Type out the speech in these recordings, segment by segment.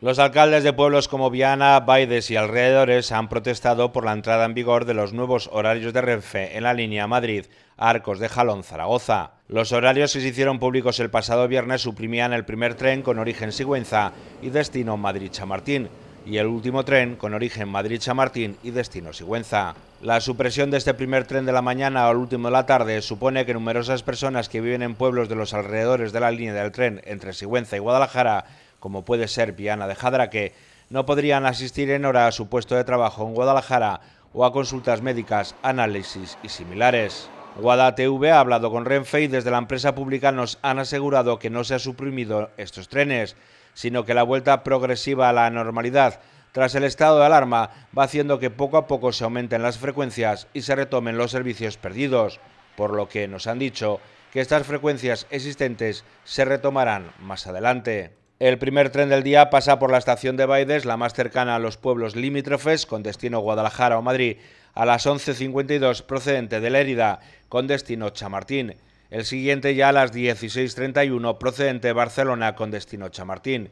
Los alcaldes de pueblos como Viana, Baides y alrededores han protestado por la entrada en vigor de los nuevos horarios de Renfe en la línea Madrid-Arcos de Jalón-Zaragoza. Los horarios que se hicieron públicos el pasado viernes suprimían el primer tren con origen Sigüenza y destino Madrid-Chamartín y el último tren con origen Madrid-Chamartín y destino Sigüenza. La supresión de este primer tren de la mañana al último de la tarde supone que numerosas personas que viven en pueblos de los alrededores de la línea del tren entre Sigüenza y Guadalajara como puede ser Piana de que no podrían asistir en hora a su puesto de trabajo en Guadalajara o a consultas médicas, análisis y similares. Guada TV ha hablado con Renfe y desde la empresa pública nos han asegurado que no se han suprimido estos trenes, sino que la vuelta progresiva a la normalidad tras el estado de alarma va haciendo que poco a poco se aumenten las frecuencias y se retomen los servicios perdidos, por lo que nos han dicho que estas frecuencias existentes se retomarán más adelante. El primer tren del día pasa por la estación de Baides, la más cercana a los pueblos limítrofes, con destino Guadalajara o Madrid, a las 11.52 procedente de Lérida, con destino Chamartín. El siguiente ya a las 16.31 procedente de Barcelona, con destino Chamartín.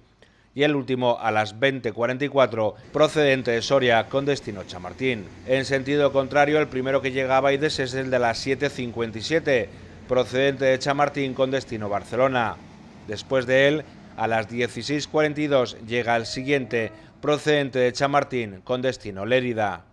Y el último a las 20.44 procedente de Soria, con destino Chamartín. En sentido contrario, el primero que llega a Baides es el de las 7.57, procedente de Chamartín, con destino Barcelona. Después de él, a las 16.42 llega el siguiente, procedente de Chamartín, con destino Lérida.